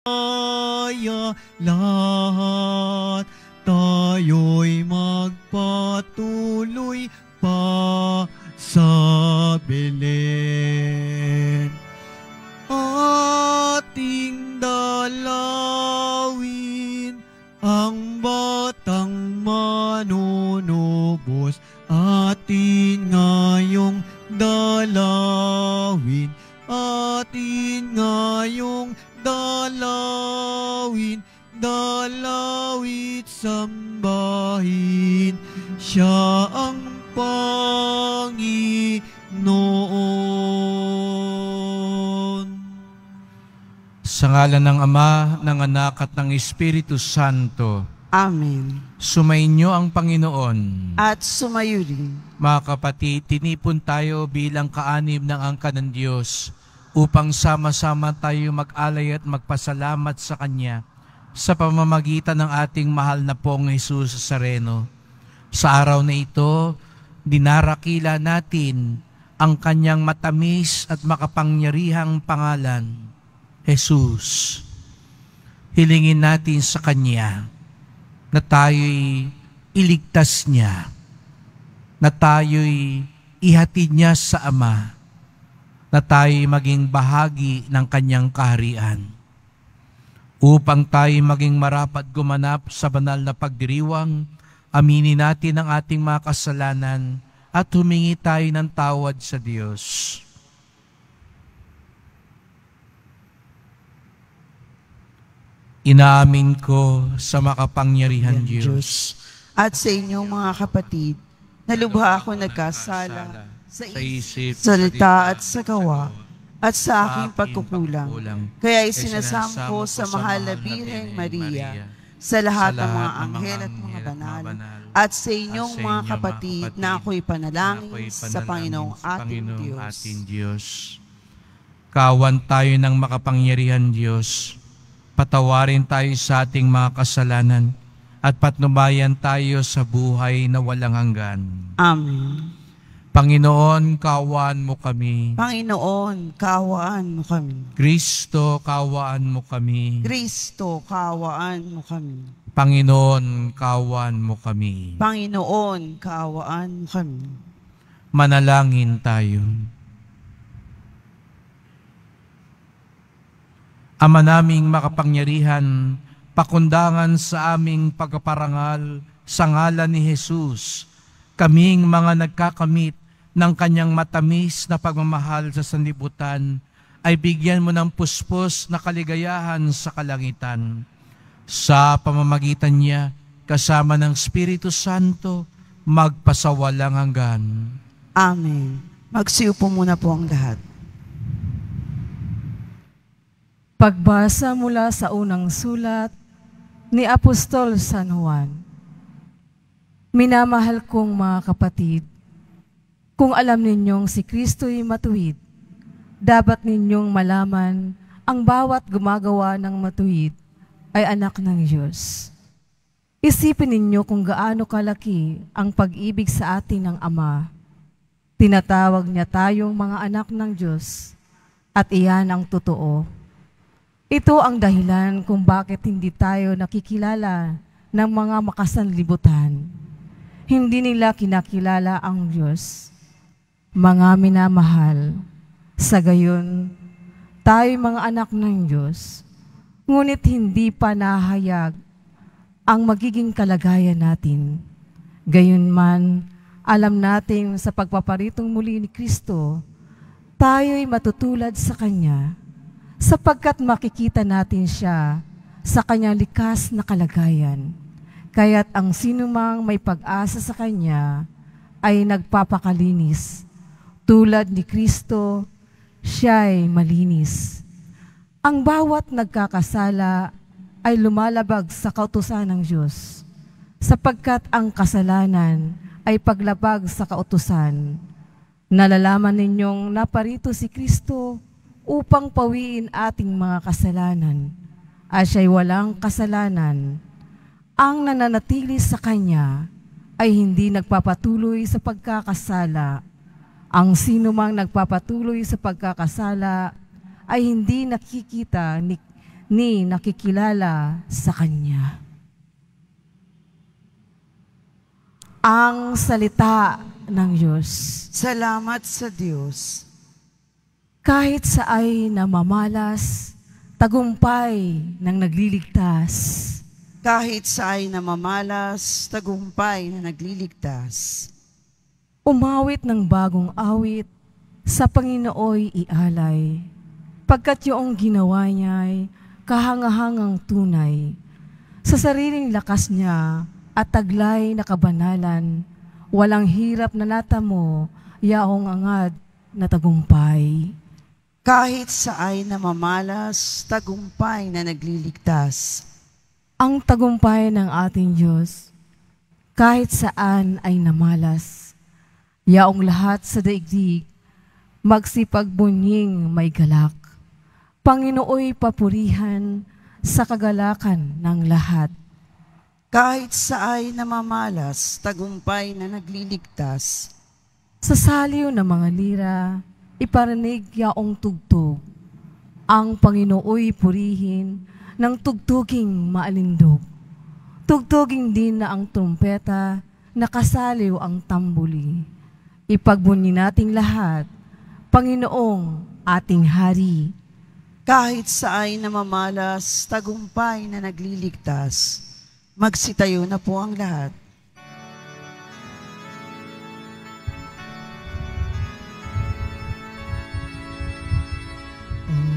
kaya lahat tayo'y magpatuloy pa sa Belen. Ating dalawin ang batang manunubos atin ngayong dalawin awit sambahin siya ang Panginoon. Sa ngalan ng Ama, ng Anak at ng Espiritu Santo. Amen. Sumainyo ang Panginoon. At sumayo rin. Mga kapatid, tinipon tayo bilang kaanib ng angka ng Diyos upang sama-sama tayo mag-alay at magpasalamat sa Kanya sa pamamagitan ng ating mahal na pong Jesus Sareno. Sa araw na ito, dinarakila natin ang kanyang matamis at makapangyarihang pangalan, Jesus. Hilingin natin sa Kanya na tayo'y iligtas niya, na tayo'y ihatid niya sa Ama, na tayo'y maging bahagi ng Kanyang kaharian Upang tayo maging marapat gumanap sa banal na pagdiriwang, aminin natin ang ating mga kasalanan at humingi tayo ng tawad sa Diyos. Inaamin ko sa makapangyarihan Diyos at sa inyong mga kapatid na lubha ako nagkasala sa isip, salita at sa gawa at sa aking pagkukulang. Kaya isinasam ko sa mahal na Birheng Maria, sa lahat ng mga anghel at mga banal, at sa inyong mga kapatid na ako'y panalangin sa Panginoong ating Diyos. Kawan tayo ng makapangyarihan Diyos. Patawarin tayo sa ating mga kasalanan at patnubayan tayo sa buhay na walang hanggan. Amen. Panginoon, kawaan mo kami. Panginoon, kawaan mo kami. Kristo, kawaan mo kami. Kristo, kawaan mo kami. Panginoon, kawaan mo kami. Panginoon, kawaan mo kami. Manalangin tayo. Ama naming makapangyarihan, pakundangan sa aming pagkaparangal sa ngalan ni Jesus, kaming mga nagkakamit ng kanyang matamis na pagmamahal sa sanlibutan, ay bigyan mo ng puspos na kaligayahan sa kalangitan. Sa pamamagitan niya, kasama ng Espiritu Santo, magpasawalang hanggan. Amen. Magsiupo muna po ang lahat. Pagbasa mula sa unang sulat ni Apostol San Juan. Minamahal kong mga kapatid, kung alam ninyong si Kristo'y matuwid, dapat ninyong malaman ang bawat gumagawa ng matuwid ay anak ng Diyos. Isipin ninyo kung gaano kalaki ang pag-ibig sa atin ng Ama. Tinatawag niya tayong mga anak ng Diyos at iyan ang totoo. Ito ang dahilan kung bakit hindi tayo nakikilala ng mga makasanlibutan. Hindi nila kinakilala ang Diyos mga minamahal. Sa gayon, tayo mga anak ng Diyos, ngunit hindi pa nahayag ang magiging kalagayan natin. Gayon man, alam natin sa pagpaparitong muli ni Kristo, tayo'y matutulad sa Kanya sapagkat makikita natin siya sa Kanyang likas na kalagayan. Kaya't ang sinumang may pag-asa sa Kanya ay nagpapakalinis tulad ni Kristo, siya'y malinis. Ang bawat nagkakasala ay lumalabag sa kautusan ng Diyos, sapagkat ang kasalanan ay paglabag sa kautusan. Nalalaman ninyong naparito si Kristo upang pawiin ating mga kasalanan. At siya'y walang kasalanan. Ang nananatili sa Kanya ay hindi nagpapatuloy sa pagkakasala ang sino mang nagpapatuloy sa pagkakasala ay hindi nakikita ni, ni nakikilala sa Kanya. Ang salita ng Diyos. Salamat sa Diyos. Kahit sa ay namamalas, tagumpay ng nagliligtas. Kahit sa ay namamalas, tagumpay na nagliligtas. Umawit ng bagong awit, sa Panginooy ialay, pagkat yoong ginawa niya'y kahangahangang tunay. Sa sariling lakas niya at taglay na kabanalan, walang hirap na natamo, yaong angad na tagumpay. Kahit saay na mamalas, tagumpay na nagliligtas. Ang tagumpay ng ating Diyos, kahit saan ay namalas Yaong lahat sa daigdig, magsipagbunyin may galak. Panginooy papurihan sa kagalakan ng lahat. Kahit sa ay namamalas, tagumpay na nagliligtas. Sa saliw ng mga lira, iparanig yaong tugtog. Ang Panginooy purihin ng tugtuging maalindog. Tugtuging din na ang trumpeta, nakasaliw ang tambuli Ipagbuni nating lahat, Panginoong ating Hari. Kahit sa ay namamalas, tagumpay na nagliligtas, magsitayo na po ang lahat.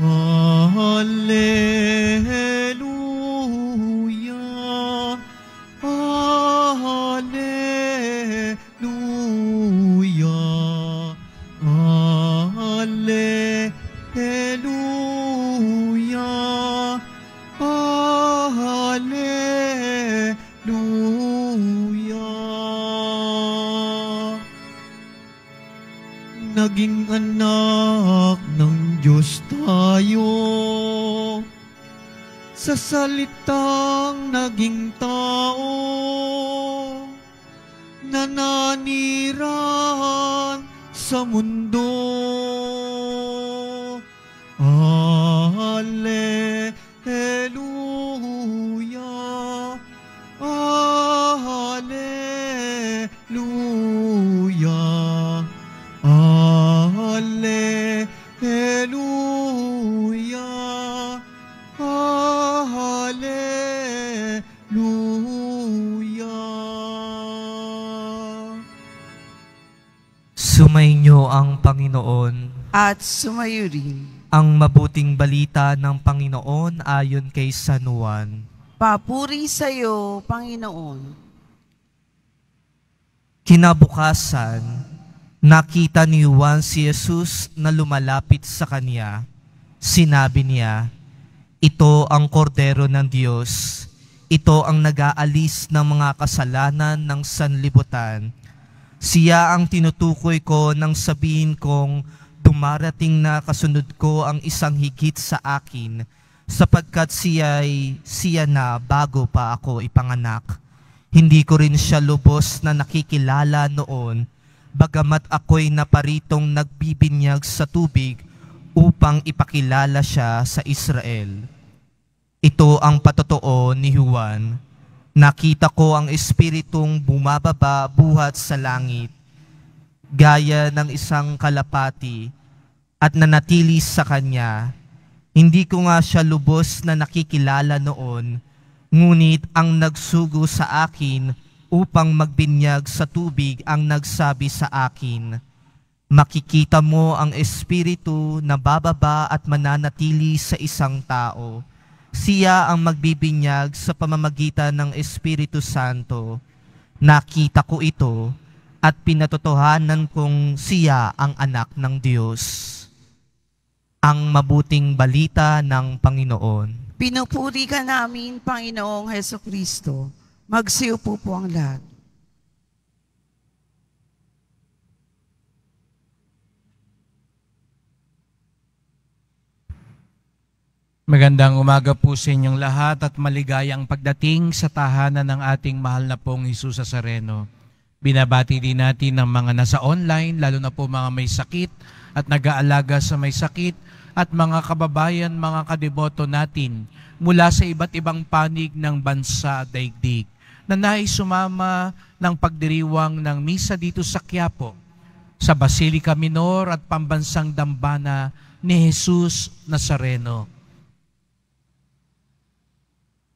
Alleluia, Alleluia. Alleluia, Alleluia. Naging anak ng Diyos tayo sa salitang naging tao nananiran sa mundo at rin. Ang mabuting balita ng Panginoon ayon kay San Juan. Papuri sa iyo, Panginoon. Kinabukasan, nakita ni Juan si Jesus na lumalapit sa kanya. Sinabi niya, Ito ang kordero ng Diyos. Ito ang nag-aalis ng mga kasalanan ng sanlibutan. Siya ang tinutukoy ko nang sabihin kong dumarating na kasunod ko ang isang higit sa akin sapagkat siya ay siya na bago pa ako ipanganak. Hindi ko rin siya lubos na nakikilala noon, bagamat ako'y naparitong nagbibinyag sa tubig upang ipakilala siya sa Israel. Ito ang patotoo ni Juan. Nakita ko ang espiritong bumababa buhat sa langit, gaya ng isang kalapati at nanatili sa Kanya, hindi ko nga siya lubos na nakikilala noon, ngunit ang nagsugo sa akin upang magbinyag sa tubig ang nagsabi sa akin, Makikita mo ang espiritu na bababa at mananatili sa isang tao. Siya ang magbibinyag sa pamamagitan ng Espiritu Santo. Nakita ko ito at pinatotohanan kong siya ang anak ng Diyos ang mabuting balita ng Panginoon. Pinupuri ka namin, Panginoong Heso Kristo. Magsiyo po po ang lahat. Magandang umaga po sa inyong lahat at maligayang pagdating sa tahanan ng ating mahal na pong Isus Sareno. Binabati din natin ang mga nasa online, lalo na po mga may sakit at nag-aalaga sa may sakit at mga kababayan, mga kadeboto natin mula sa iba't ibang panig ng bansa at daigdig na nais sumama ng pagdiriwang ng misa dito sa Quiapo sa Basilica Minor at Pambansang Dambana ni Jesus Nazareno.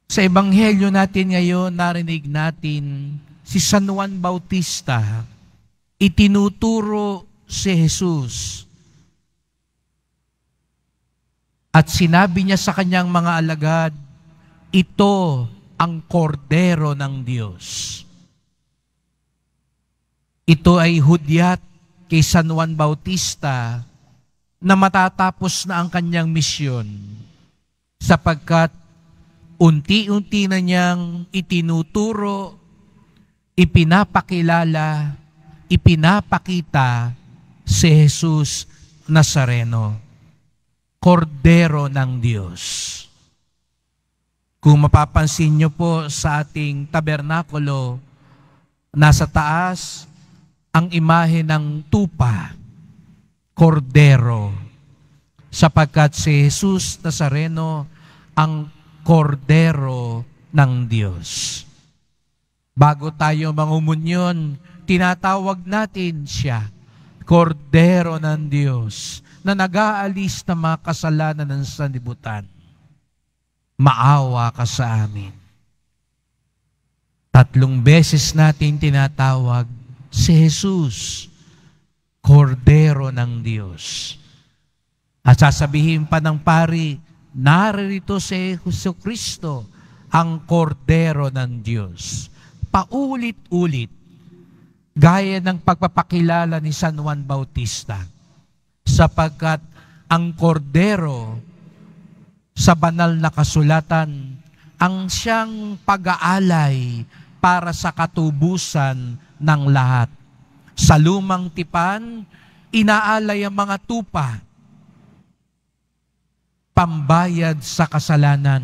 Sa Ebanghelyo natin ngayon, narinig natin si San Juan Bautista, itinuturo si Jesus At sinabi niya sa kanyang mga alagad, ito ang kordero ng Diyos. Ito ay hudyat kay San Juan Bautista na matatapos na ang kanyang misyon sapagkat unti-unti na niyang itinuturo, ipinapakilala, ipinapakita si Jesus Nazareno kordero ng Diyos. Kung mapapansin nyo po sa ating tabernakulo, nasa taas ang imahe ng tupa, kordero, sapagkat si Jesus Nazareno ang kordero ng Diyos. Bago tayo mangumunyon, tinatawag natin siya, kordero ng Diyos na nag-aalis ng mga kasalanan ng sanlibutan. Maawa ka sa amin. Tatlong beses natin tinatawag si Jesus, Kordero ng Diyos. At sasabihin pa ng pari, naririto si Jesus Kristo, ang kordero ng Diyos. Paulit-ulit, gaya ng pagpapakilala ni San Juan Bautista sapagkat ang kordero sa banal na kasulatan ang siyang pag-aalay para sa katubusan ng lahat. Sa lumang tipan, inaalay ang mga tupa, pambayad sa kasalanan,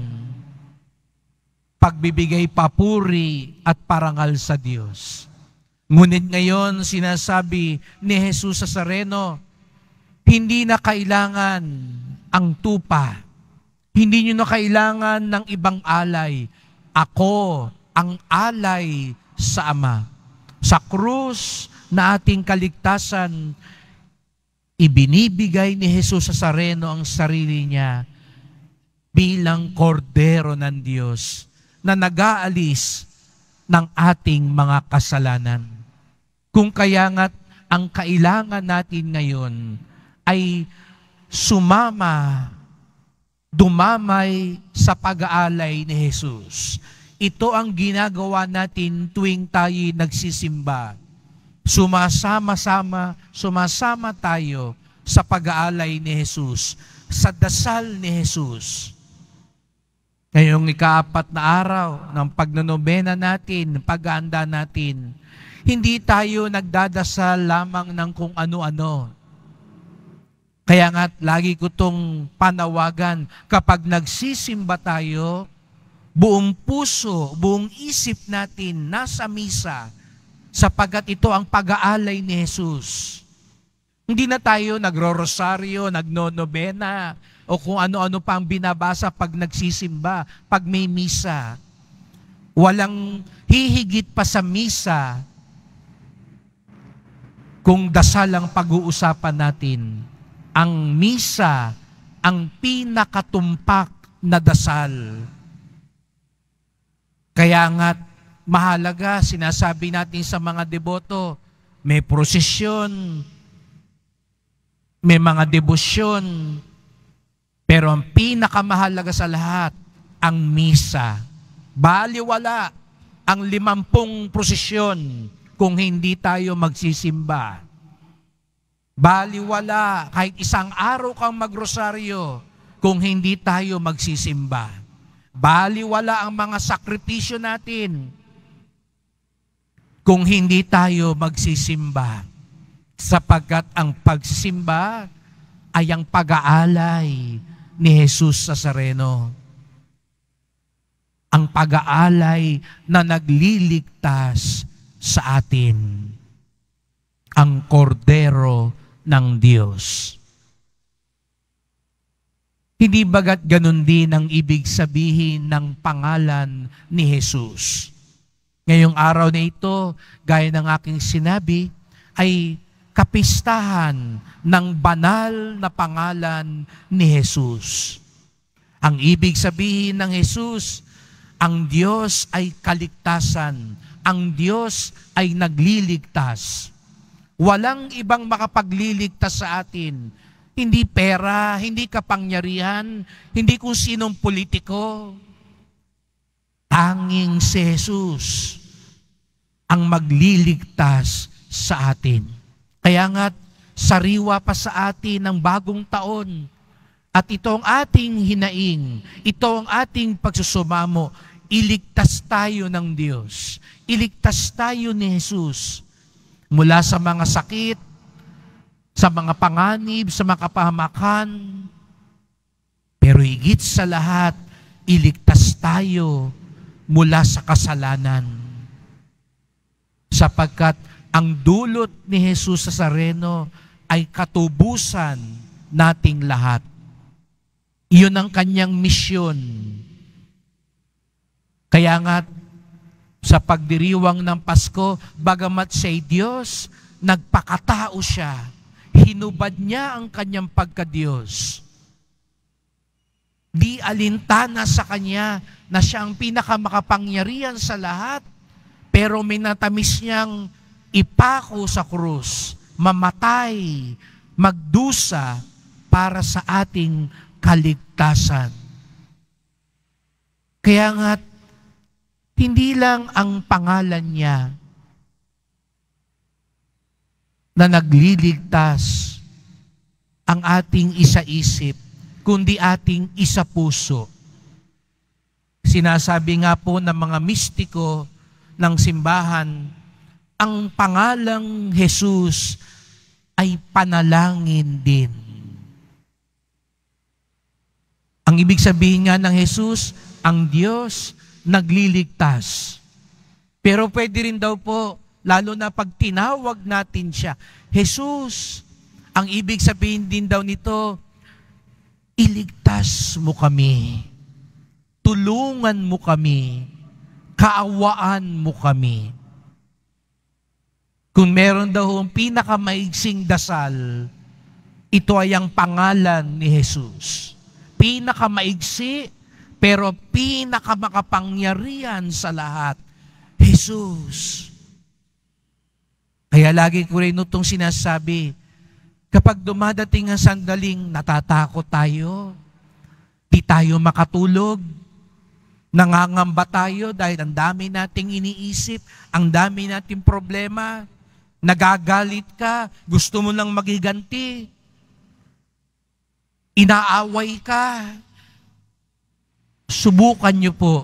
pagbibigay papuri at parangal sa Diyos. Ngunit ngayon, sinasabi ni Jesus sa Sareno, hindi na kailangan ang tupa. Hindi nyo na kailangan ng ibang alay. Ako ang alay sa Ama. Sa krus na ating kaligtasan, ibinibigay ni Jesus sa sareno ang sarili niya bilang kordero ng Diyos na nag-aalis ng ating mga kasalanan. Kung kaya nga't ang kailangan natin ngayon ay sumama, dumamay sa pag-aalay ni Jesus. Ito ang ginagawa natin tuwing tayo nagsisimba. Sumasama-sama, sumasama tayo sa pag-aalay ni Jesus, sa dasal ni Jesus. Ngayong ikaapat na araw ng pagnonobena natin, pag-aanda natin, hindi tayo nagdadasal lamang ng kung ano-ano kaya nga, lagi ko tong panawagan, kapag nagsisimba tayo, buong puso, buong isip natin nasa misa, sapagat ito ang pag-aalay ni Jesus. Hindi na tayo nagro-rosaryo, nagno-nobena, o kung ano-ano pa ang binabasa pag nagsisimba, pag may misa. Walang hihigit pa sa misa kung dasal ang pag-uusapan natin ang misa ang pinakatumpak na dasal. Kaya nga't mahalaga, sinasabi natin sa mga deboto, may prosesyon, may mga debosyon, pero ang pinakamahalaga sa lahat, ang misa. Baliwala ang limampung prosesyon kung hindi tayo magsisimba. Baliwala, kahit isang araw kang magrosaryo kung hindi tayo magsisimba. Baliwala ang mga sakripisyo natin kung hindi tayo magsisimba. Sapagkat ang pagsimba ay ang pag-aalay ni Jesus Nazareno. Ang pag-aalay na nagliligtas sa atin. Ang kordero ng Diyos. Hindi bagat ganun din ang ibig sabihin ng pangalan ni Jesus. Ngayong araw na ito, gaya ng aking sinabi, ay kapistahan ng banal na pangalan ni Jesus. Ang ibig sabihin ng Jesus, ang Diyos ay kaligtasan. Ang Diyos ay nagliligtas. Walang ibang makapagliligtas sa atin. Hindi pera, hindi kapangyarihan, hindi kung sinong politiko. Tanging si Jesus ang magliligtas sa atin. Kaya nga't sariwa pa sa atin ng bagong taon. At ito ang ating hinaing, ito ang ating pagsusumamo, iligtas tayo ng Diyos. Iligtas tayo ni Jesus mula sa mga sakit, sa mga panganib, sa mga kapahamakan. Pero higit sa lahat, iligtas tayo mula sa kasalanan. Sapagkat ang dulot ni Jesus sa Sareno ay katubusan nating lahat. Iyon ang kanyang misyon. Kaya nga sa pagdiriwang ng Pasko, bagamat siya'y Diyos, nagpakatao siya. Hinubad niya ang kanyang pagka-Diyos. Di alintana sa kanya na siya ang pinakamakapangyarihan sa lahat, pero minatamis niyang ipako sa krus, mamatay, magdusa para sa ating kaligtasan. Kaya nga't hindi lang ang pangalan niya na nagliligtas ang ating isa-isip, kundi ating isa-puso. Sinasabi nga po ng mga mistiko ng simbahan, ang pangalang Jesus ay panalangin din. Ang ibig sabihin nga ng Jesus, ang Diyos nagliligtas. Pero pwede rin daw po, lalo na pag tinawag natin siya, Jesus, ang ibig sabihin din daw nito, iligtas mo kami, tulungan mo kami, kaawaan mo kami. Kung meron daw ang pinakamaigsing dasal, ito ay ang pangalan ni Jesus. Pinakamaigsi pero pinakamakapangyarihan sa lahat, Jesus. Kaya lagi ko rin itong sinasabi, kapag dumadating ang sandaling, natatakot tayo, di tayo makatulog, nangangamba tayo dahil ang dami nating iniisip, ang dami nating problema, nagagalit ka, gusto mo lang magiganti, inaaway ka, Subukan niyo po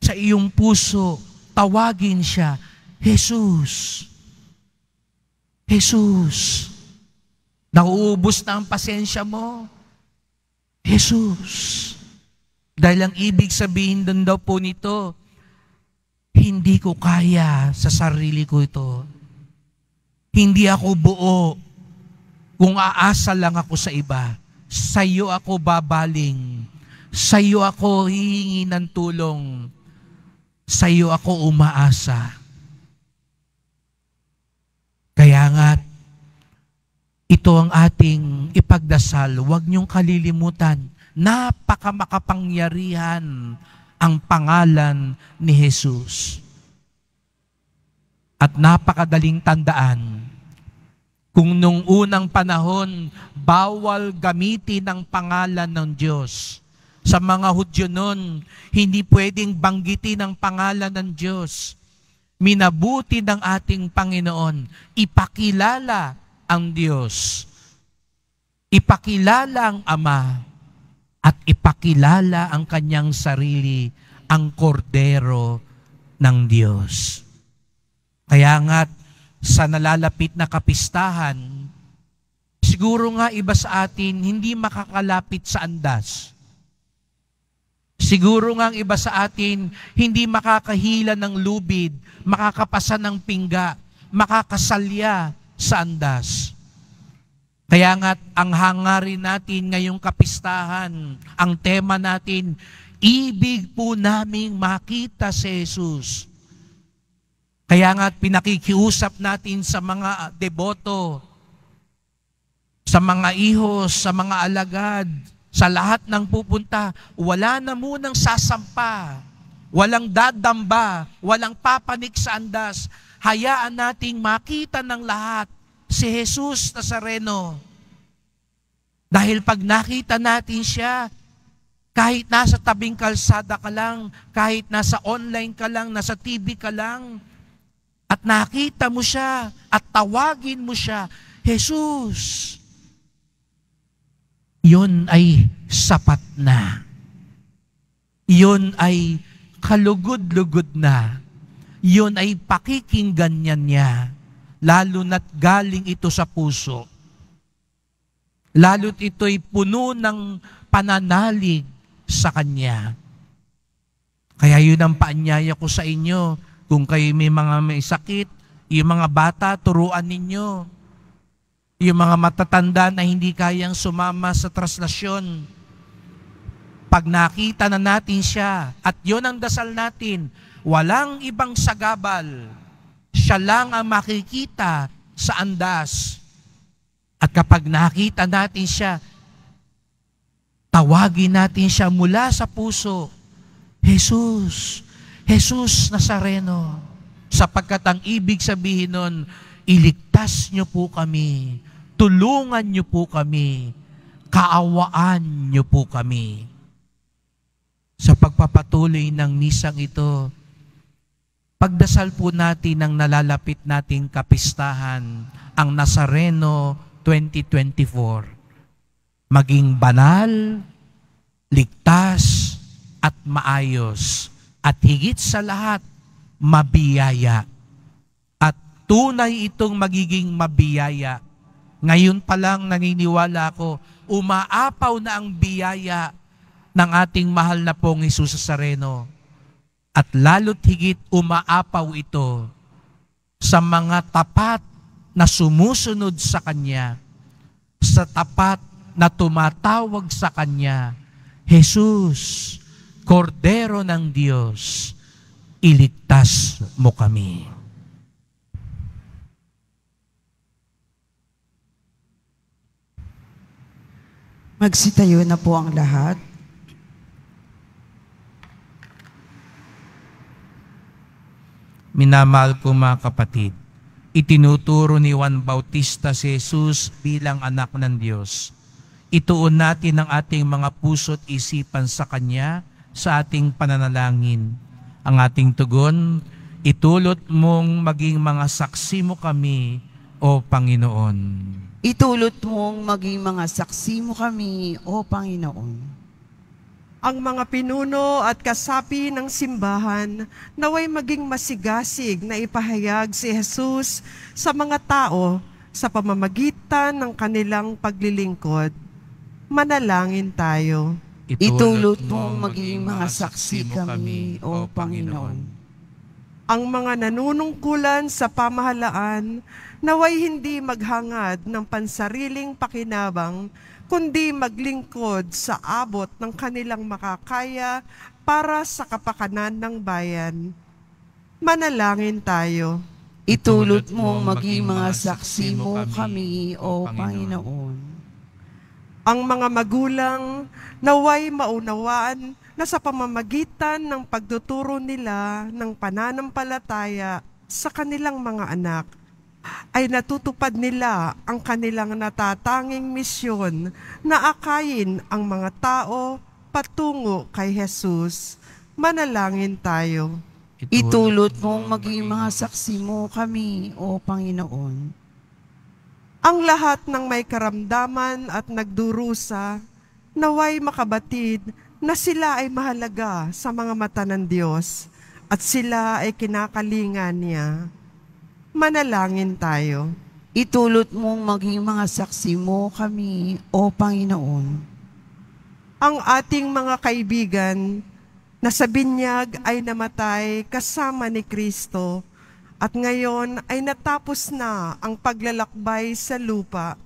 sa iyong puso, tawagin siya, Jesus. Jesus. Nauubos na ang pasensya mo. Jesus. Dahil ang ibig sabihin doon daw po nito, hindi ko kaya sa sarili ko ito. Hindi ako buo kung aasa lang ako sa iba. Sa iyo ako babaling sa iyo ako hihingi ng tulong. Sa iyo ako umaasa. Kaya nga, ito ang ating ipagdasal. Huwag niyong kalilimutan. Napakamakapangyarihan ang pangalan ni Jesus. At napakadaling tandaan. Kung nung unang panahon, bawal gamitin ang pangalan ng Diyos sa mga Hudyo noon, hindi pwedeng banggitin ang pangalan ng Diyos. Minabuti ng ating Panginoon, ipakilala ang Diyos. Ipakilala ang Ama at ipakilala ang kanyang sarili, ang kordero ng Diyos. Kaya nga sa nalalapit na kapistahan, siguro nga iba sa atin hindi makakalapit sa andas. Siguro nga ang iba sa atin, hindi makakahila ng lubid, makakapasa ng pingga, makakasalya sa andas. Kaya nga ang hangarin natin ngayong kapistahan, ang tema natin, ibig po naming makita si Jesus. Kaya nga pinakikiusap natin sa mga deboto, sa mga ihos, sa mga alagad, sa lahat ng pupunta, wala na munang sasampa, walang dadamba, walang papanik sa andas. Hayaan nating makita ng lahat si Jesus Nazareno. Dahil pag nakita natin siya, kahit nasa tabing kalsada ka lang, kahit nasa online ka lang, nasa TV ka lang, at nakita mo siya, at tawagin mo siya, Jesus, iyon ay sapat na. Iyon ay kalugod-lugod na. Iyon ay pakikinggan niya niya, lalo na't galing ito sa puso. Lalo't ito'y puno ng pananalig sa Kanya. Kaya yun ang paanyaya ko sa inyo. Kung kayo may mga may sakit, yung mga bata, turuan ninyo yung mga matatanda na hindi kayang sumama sa traslasyon. Pag nakita na natin siya, at yon ang dasal natin, walang ibang sagabal, siya lang ang makikita sa andas. At kapag nakita natin siya, tawagin natin siya mula sa puso, Jesus, Jesus Nazareno, sapagkat ang ibig sabihin nun, iligtas niyo po kami tulungan niyo po kami, kaawaan niyo po kami. Sa pagpapatuloy ng misang ito, pagdasal po natin ang nalalapit nating kapistahan, ang Nazareno 2024. Maging banal, ligtas, at maayos, at higit sa lahat, mabiyaya. At tunay itong magiging mabiyaya ngayon pa lang naniniwala ako, umaapaw na ang biyaya ng ating mahal na pong Hesus Sareno. At lalo't higit umaapaw ito sa mga tapat na sumusunod sa Kanya, sa tapat na tumatawag sa Kanya, Jesus, Kordero ng Diyos, iligtas mo kami. Magsitayo na po ang lahat. Minamahal ko mga kapatid, itinuturo ni Juan Bautista si Jesus bilang anak ng Diyos. Ituon natin ang ating mga puso at isipan sa Kanya sa ating pananalangin. Ang ating tugon, itulot mong maging mga saksi mo kami, O Panginoon. Itulot mong maging mga saksi mo kami, O Panginoon. Ang mga pinuno at kasapi ng simbahan naway maging masigasig na ipahayag si Jesus sa mga tao sa pamamagitan ng kanilang paglilingkod. Manalangin tayo. Itulot, mong maging mga saksi kami, O Panginoon. Panginoon ang mga nanunungkulan sa pamahalaan naway hindi maghangad ng pansariling pakinabang kundi maglingkod sa abot ng kanilang makakaya para sa kapakanan ng bayan. Manalangin tayo. Itulot mo maging mga saksi mo kami, O Panginoon. Ang mga magulang naway maunawaan na sa pamamagitan ng pagtuturo nila ng pananampalataya sa kanilang mga anak, ay natutupad nila ang kanilang natatanging misyon na akayin ang mga tao patungo kay Jesus. Manalangin tayo. Itulot mong maging mga saksi mo kami, O Panginoon. Ang lahat ng may karamdaman at nagdurusa, naway makabatid na sila ay mahalaga sa mga mata ng Diyos at sila ay kinakalinga niya. Manalangin tayo. Itulot mong maging mga saksi mo kami, O Panginoon. Ang ating mga kaibigan na sa binyag ay namatay kasama ni Kristo at ngayon ay natapos na ang paglalakbay sa lupa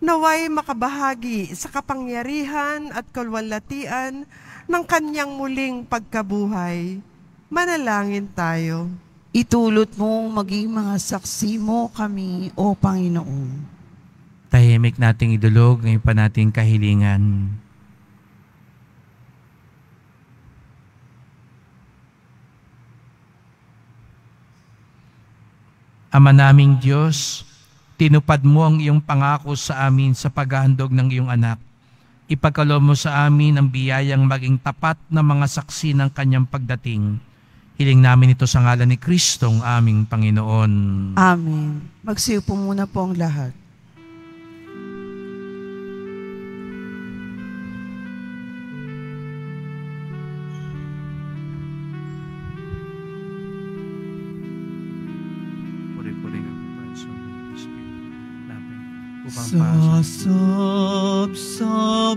naway makabahagi sa kapangyarihan at kalwalatian ng kanyang muling pagkabuhay. Manalangin tayo. Itulot mong maging mga saksi mo kami, O Panginoon. Tahimik nating idulog ngayon pa nating kahilingan. Ama naming Diyos, Tinupad mo ang iyong pangako sa amin sa paghahandog ng iyong anak. Ipagkaloob mo sa amin ang biyayang maging tapat na mga saksi ng kanyang pagdating. Hiling namin ito sa ngalan ni Kristong aming Panginoon. Amen. Magsiyo po muna po ang lahat. Sasab sa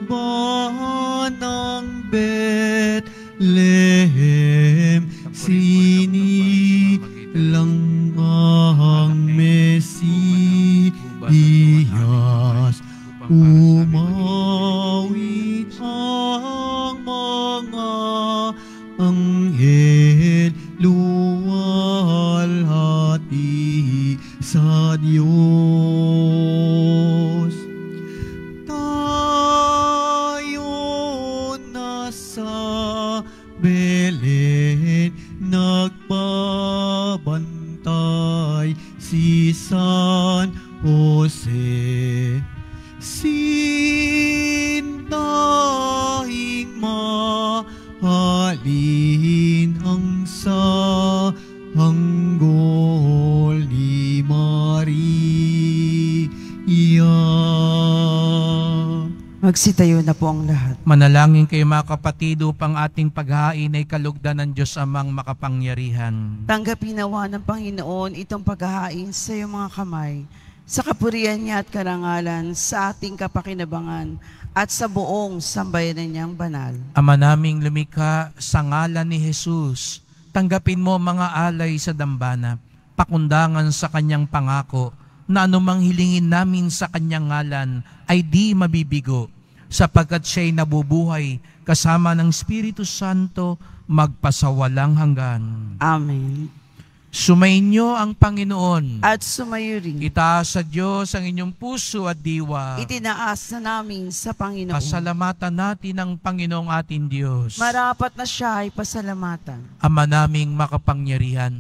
ng Bethlehem, sinilang ang Mesiyas, umawit ang mga ang Magsitayo na po ang lahat. Manalangin kayo mga kapatid upang ating paghain ay kalugdan ng Diyos amang makapangyarihan. Tanggapin nawa ng Panginoon itong paghain sa iyong mga kamay, sa kapurian niya at karangalan, sa ating kapakinabangan, at sa buong sambayanan niyang banal. Ama naming lumika sa ngalan ni Jesus, tanggapin mo mga alay sa dambana, pakundangan sa kanyang pangako, na anumang hilingin namin sa kanyang ngalan ay di mabibigo sapagkat siya'y nabubuhay kasama ng Espiritu Santo magpasawalang hanggan. Amen. Sumainyo ang Panginoon. At sumayo rin. Itaas sa Diyos ang inyong puso at diwa. Itinaas na namin sa Panginoon. Pasalamatan natin ang Panginoong ating Diyos. Marapat na siya ay pasalamatan. Ama naming makapangyarihan,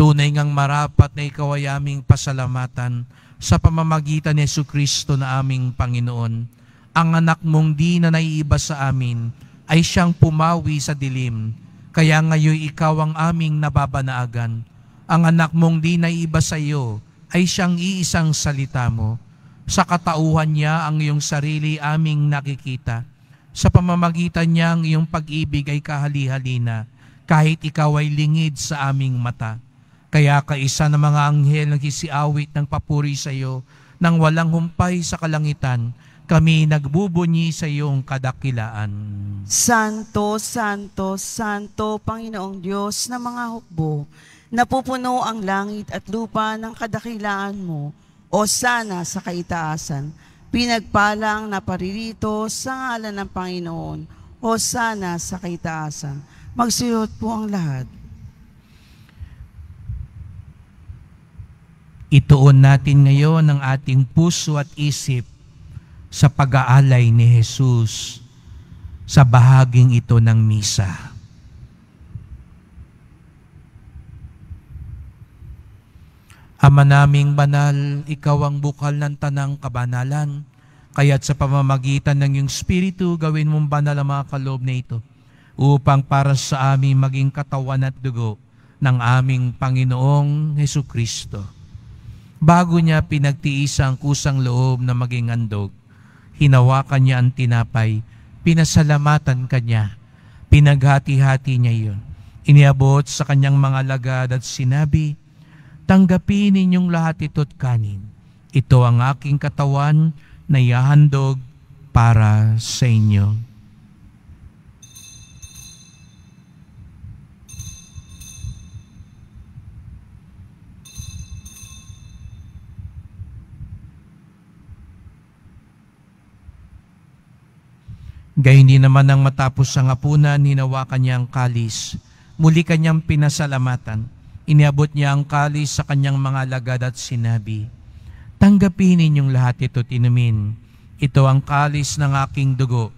tunay ngang marapat na ikaw ay aming pasalamatan sa pamamagitan ni Yesu Kristo na aming Panginoon ang anak mong di na naiiba sa amin ay siyang pumawi sa dilim, kaya ngayon ikaw ang aming nababanaagan. Ang anak mong di naiiba sa iyo ay siyang iisang salita mo. Sa katauhan niya ang iyong sarili aming nakikita. Sa pamamagitan niya ang iyong pag-ibig ay kahali-halina, kahit ikaw ay lingid sa aming mata. Kaya kaisa ng mga anghel nagsisiawit ng papuri sa iyo nang walang humpay sa kalangitan kami nagbubunyi sa iyong kadakilaan. Santo, Santo, Santo, Panginoong Diyos na mga hukbo, napupuno ang langit at lupa ng kadakilaan mo, o sana sa kaitaasan, pinagpalang naparirito sa ngalan ng Panginoon, o sana sa kaitaasan. Magsiyot po ang lahat. Ituon natin ngayon ang ating puso at isip sa pag-aalay ni Jesus sa bahaging ito ng misa. Ama naming banal, ikaw ang bukal ng tanang kabanalan, kaya't sa pamamagitan ng iyong Espiritu, gawin mong banal ang mga kaloob na ito, upang para sa amin maging katawan at dugo ng aming Panginoong Heso Kristo. Bago niya pinagtiisa ang kusang loob na maging andog, hinawakan niya ang tinapay, pinasalamatan kanya, pinaghati-hati niya iyon. Iniabot sa kanyang mga lagad at sinabi, Tanggapin ninyong lahat ito't kanin. Ito ang aking katawan na ihahandog para sa inyo. Gayun din naman ang matapos ang apunan, hinawakan niya ang kalis. Muli kanyang pinasalamatan. Iniabot niya ang kalis sa kanyang mga lagad at sinabi, Tanggapin ninyong lahat ito inumin. Ito ang kalis ng aking dugo,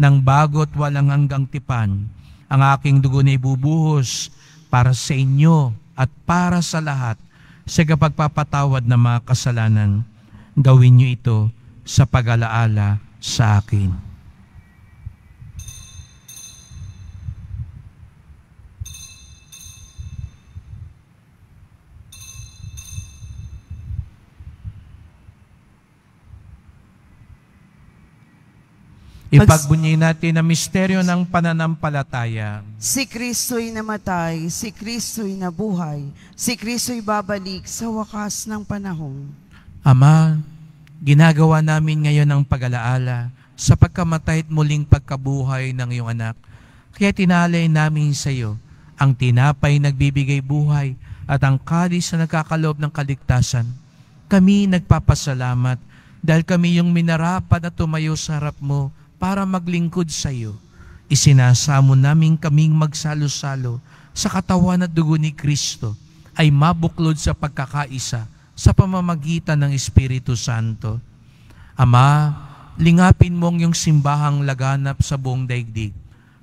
ng bagot walang hanggang tipan. Ang aking dugo na ibubuhos para sa inyo at para sa lahat sa kapagpapatawad ng mga kasalanan. Gawin niyo ito sa pag-alaala sa akin. Ipagbunyi natin ang misteryo ng pananampalataya. Si Kristo'y namatay, si Kristo'y nabuhay, si Kristo'y babalik sa wakas ng panahon. Ama, ginagawa namin ngayon ang pag-alaala sa pagkamatay at muling pagkabuhay ng iyong anak. Kaya tinalay namin sa iyo ang tinapay nagbibigay buhay at ang kalis na nagkakaloob ng kaligtasan. Kami nagpapasalamat dahil kami yung minarapat na tumayo sa harap mo para maglingkod sa iyo. Isinasamo namin kaming magsalo-salo sa katawan at dugo ni Kristo ay mabuklod sa pagkakaisa sa pamamagitan ng Espiritu Santo. Ama, lingapin mo ang simbahang laganap sa buong daigdig.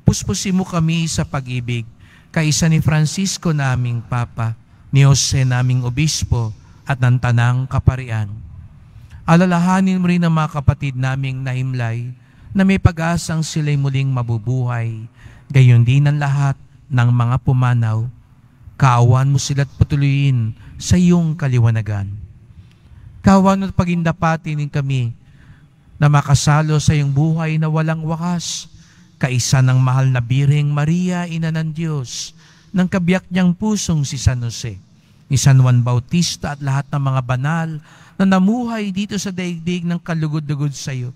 Puspusin mo kami sa pag-ibig, kaisa ni Francisco naming Papa, ni Jose naming Obispo, at ng Tanang Kaparian. Alalahanin mo rin ang mga kapatid naming nahimlay, na may pag-asang sila'y muling mabubuhay. Gayon din ang lahat ng mga pumanaw. Kaawaan mo sila't patuloyin sa iyong kaliwanagan. Kaawaan mo at pagindapatinin kami na makasalo sa iyong buhay na walang wakas, kaisa ng mahal na Birheng Maria, Ina ng Diyos, ng kabiyak niyang pusong si San Jose, ni San Juan Bautista at lahat ng mga banal na namuhay dito sa daigdig ng kalugod-lugod sa iyo,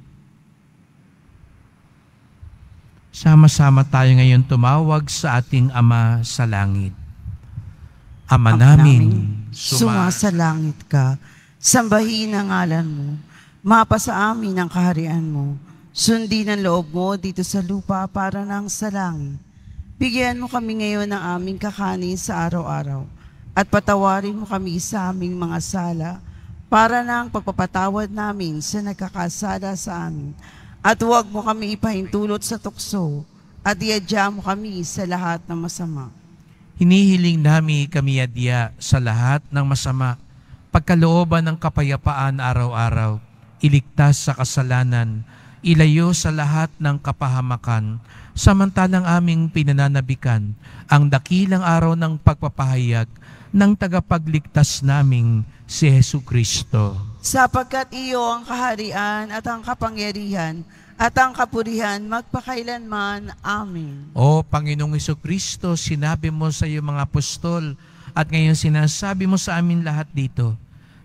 Sama-sama tayo ngayon tumawag sa ating Ama sa Langit. Ama, namin, namin langit ka, sambahin ang ngalan mo, mapa amin ang kaharian mo, sundin ang loob mo dito sa lupa para nang sa langit. Bigyan mo kami ngayon ng aming kakanin sa araw-araw at patawarin mo kami sa aming mga sala para nang pagpapatawad namin sa nagkakasala sa amin at huwag mo kami ipahintulot sa tukso at iadya mo kami sa lahat ng masama. Hinihiling namin kami adya sa lahat ng masama, pagkalooban ng kapayapaan araw-araw, iligtas sa kasalanan, ilayo sa lahat ng kapahamakan, samantalang aming pinananabikan ang dakilang araw ng pagpapahayag ng tagapagligtas naming si Heso Kristo sapagkat iyo ang kaharian at ang kapangyarihan at ang kapurihan magpakailanman. Amen. O Panginoong Iso Kristo, sinabi mo sa iyo mga apostol at ngayon sinasabi mo sa amin lahat dito,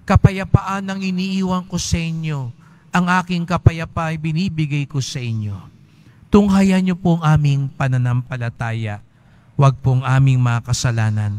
kapayapaan ang iniiwan ko sa inyo, ang aking kapayapa ay binibigay ko sa inyo. Tunghayan niyo po ang aming pananampalataya, huwag pong aming mga kasalanan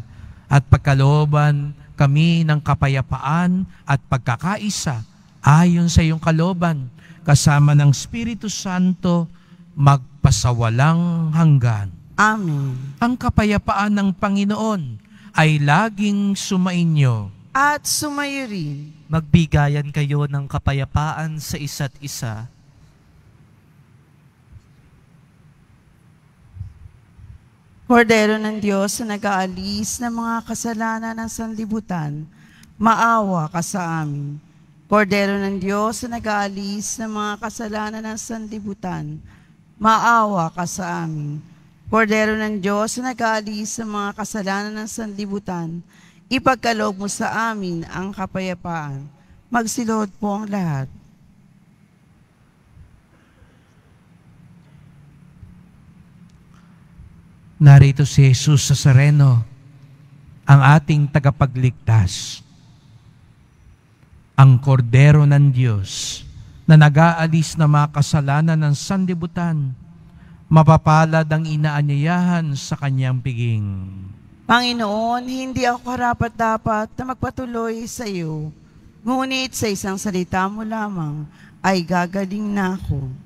at pagkalooban kami ng kapayapaan at pagkakaisa ayon sa iyong kaloban kasama ng Espiritu Santo magpasawalang hanggan. Amen. Ang kapayapaan ng Panginoon ay laging sumainyo. At sumayo rin. Magbigayan kayo ng kapayapaan sa isa't isa Kordero ng Diyos na nag-aalis ng mga kasalanan ng sanlibutan, maawa ka sa amin. Kordero ng Diyos na nag-aalis ng mga kasalanan ng sanlibutan, maawa ka sa amin. Kordero ng Diyos na nag-aalis ng mga kasalanan ng sanlibutan, ipagkaloob mo sa amin ang kapayapaan. Magsilod po ang lahat. Narito si Jesus sa Sareno, ang ating tagapagligtas, ang kordero ng Diyos na nag-aalis na mga kasalanan ng sandibutan, mapapalad ang inaanyayahan sa kanyang piging. Panginoon, hindi ako karapat-dapat na magpatuloy sa iyo, ngunit sa isang salita mo lamang ay gagaling na ako.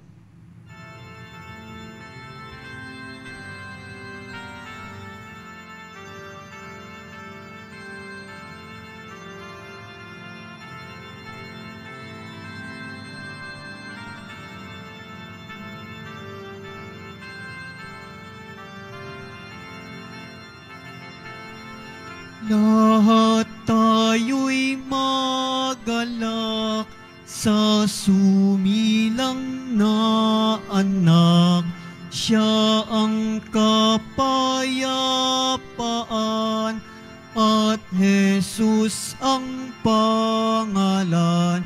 Lahat tayo'y magalak sa sumilang na anak. Siya ang kapayapaan at Jesus ang pangalan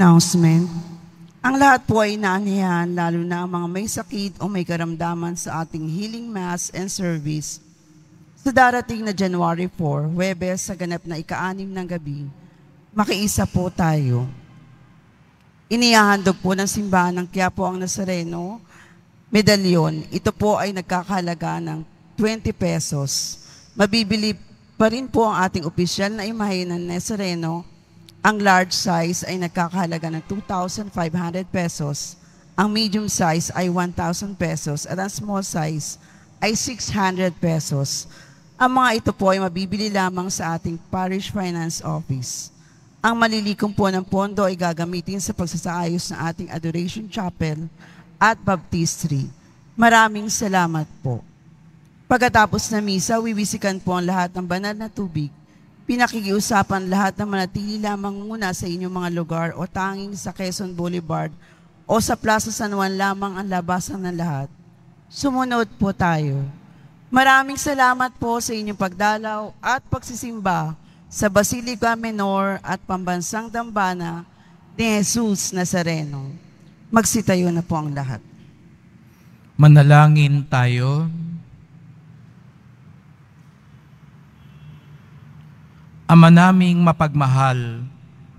announcement. Ang lahat po ay inaanyayahan, lalo na ang mga may sakit o may karamdaman sa ating healing mass and service sa darating na January 4, Webes, sa ganap na ikaanim ng gabi. Makiisa po tayo. Inihahandog po ng simbahan ng Quiapo ang Nazareno, medalyon. Ito po ay nagkakahalaga ng 20 pesos. Mabibili pa rin po ang ating opisyal na imahe ng Nazareno ang large size ay nagkakahalaga ng 2,500 pesos. Ang medium size ay 1,000 pesos at ang small size ay 600 pesos. Ang mga ito po ay mabibili lamang sa ating Parish Finance Office. Ang malilikom po ng pondo ay gagamitin sa pagsasaayos ng ating Adoration Chapel at Baptistry. Maraming salamat po. Pagkatapos na misa, wiwisikan po ang lahat ng banal na tubig Pinakikiusapan lahat na manatili lamang muna sa inyong mga lugar o tanging sa Quezon Boulevard o sa Plaza San Juan lamang ang labasan ng lahat. Sumunod po tayo. Maraming salamat po sa inyong pagdalaw at pagsisimba sa Basilica Menor at Pambansang Dambana ni Jesus Nazareno. Magsitayo na po ang lahat. Manalangin tayo. Ama naming mapagmahal,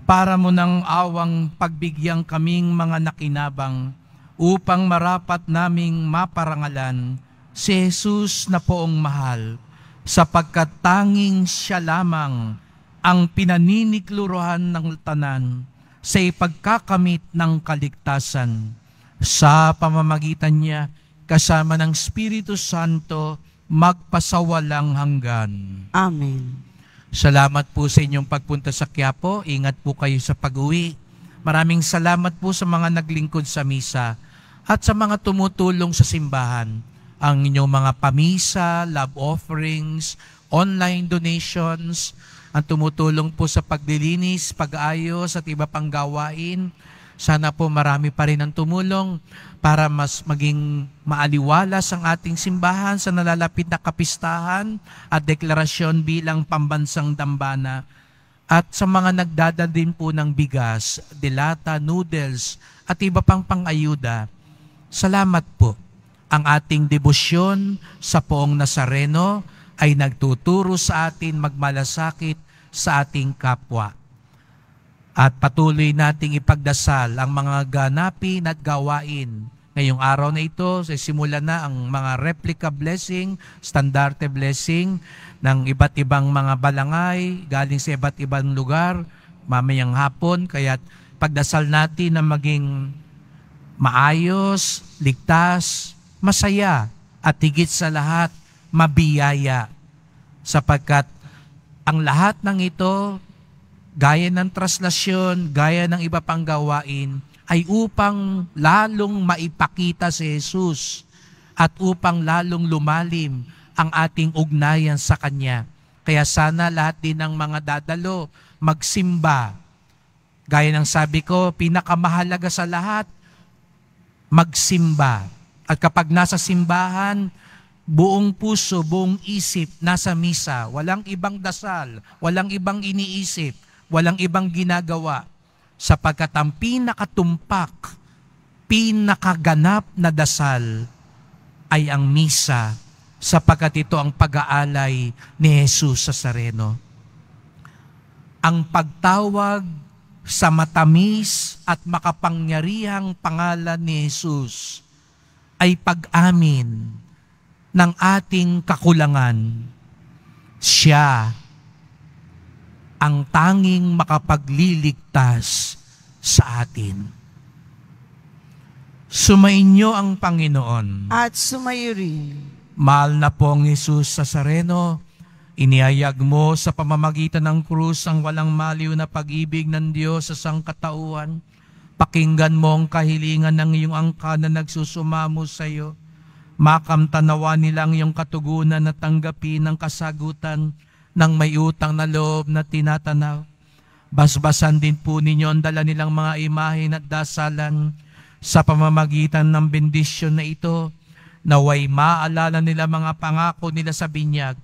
para mo ng awang pagbigyang kaming mga nakinabang upang marapat naming maparangalan si Jesus na poong mahal, sapagkat tanging siya lamang ang pinaninikluruhan ng tanan sa ipagkakamit ng kaligtasan. Sa pamamagitan niya, kasama ng Espiritu Santo, magpasawalang hanggan. Amen. Salamat po sa inyong pagpunta sa Quiapo. Ingat po kayo sa pag-uwi. Maraming salamat po sa mga naglingkod sa misa at sa mga tumutulong sa simbahan. Ang inyong mga pamisa, love offerings, online donations, ang tumutulong po sa paglilinis, pag-ayos at iba pang gawain. Sana po marami pa rin ang tumulong para mas maging maaliwalas ang ating simbahan sa nalalapit na kapistahan at deklarasyon bilang pambansang dambana at sa mga nagdadal din po ng bigas, dilata, noodles at iba pang pangayuda. Salamat po. Ang ating debosyon sa poong Nazareno ay nagtuturo sa atin magmalasakit sa ating kapwa. At patuloy nating ipagdasal ang mga ganapin at gawain Ngayong araw na ito, simula na ang mga replica blessing, standarte blessing ng iba't ibang mga balangay galing sa iba't ibang lugar mamayang hapon. Kaya pagdasal natin na maging maayos, ligtas, masaya at higit sa lahat, mabiyaya. Sapagkat ang lahat ng ito, gaya ng traslasyon, gaya ng iba pang gawain, ay upang lalong maipakita si Jesus at upang lalong lumalim ang ating ugnayan sa Kanya. Kaya sana lahat din ng mga dadalo magsimba. Gaya ng sabi ko, pinakamahalaga sa lahat, magsimba. At kapag nasa simbahan, buong puso, buong isip, nasa misa. Walang ibang dasal, walang ibang iniisip, walang ibang ginagawa, sapagkat ang pinakatumpak, pinakaganap na dasal ay ang misa sapagkat ito ang pag-aalay ni Jesus sa Sareno. Ang pagtawag sa matamis at makapangyarihang pangalan ni Jesus ay pag-amin ng ating kakulangan. Siya ang tanging makapagliligtas sa atin. Sumainyo ang Panginoon. At sumayo rin. Mahal na pong Yesus sa Sareno, Iniyayag mo sa pamamagitan ng krus ang walang maliw na pag-ibig ng Diyos sa sangkatauhan. Pakinggan mo ang kahilingan ng iyong angka na nagsusumamo sa iyo. Makamtanawa nilang iyong katugunan na tanggapin ang kasagutan ng may utang na loob na tinatanaw. Basbasan din po ninyo ang dala nilang mga imahin at dasalan sa pamamagitan ng bendisyon na ito naway maalala nila mga pangako nila sa binyag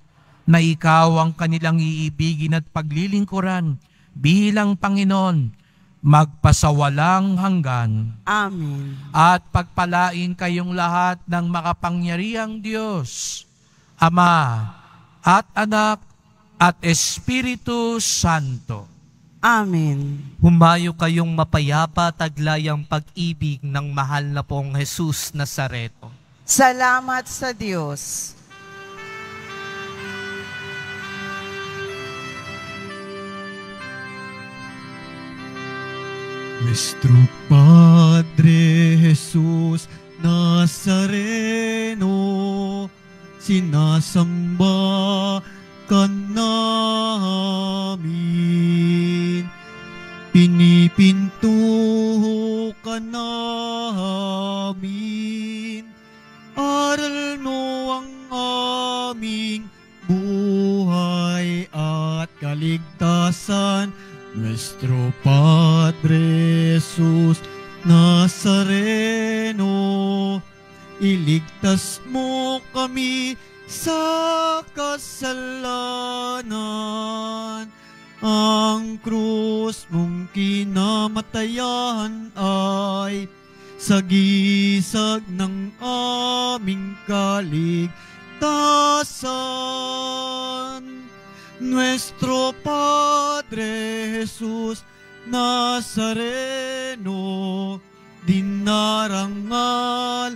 na ikaw ang kanilang iibigin at paglilingkuran bilang Panginoon magpasawalang hanggan. Amen. At pagpalain kayong lahat ng makapangyarihang Diyos, Ama at Anak at Espiritu Santo. Amen. Humayo kayong mapayapa taglayang pag-ibig ng mahal na pong Jesus Nazareto. Salamat sa Diyos. Nuestro Padre Jesus Nazareno, sinasamba ka namin, pinipinto ka namin, aral mo ang aming buhay at kaligtasan, Nuestro Padre Jesus Nazareno, iligtas mo kami sa kasalanan. Ang krus mong kinamatayan ay sagisag ng aming kaligtasan. Nuestro Padre Jesus Nazareno, dinarangal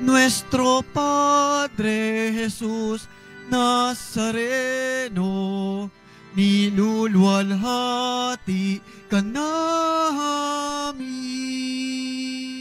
Nuestro Padre Jesús Nazareno, niluluwalhati ka namin.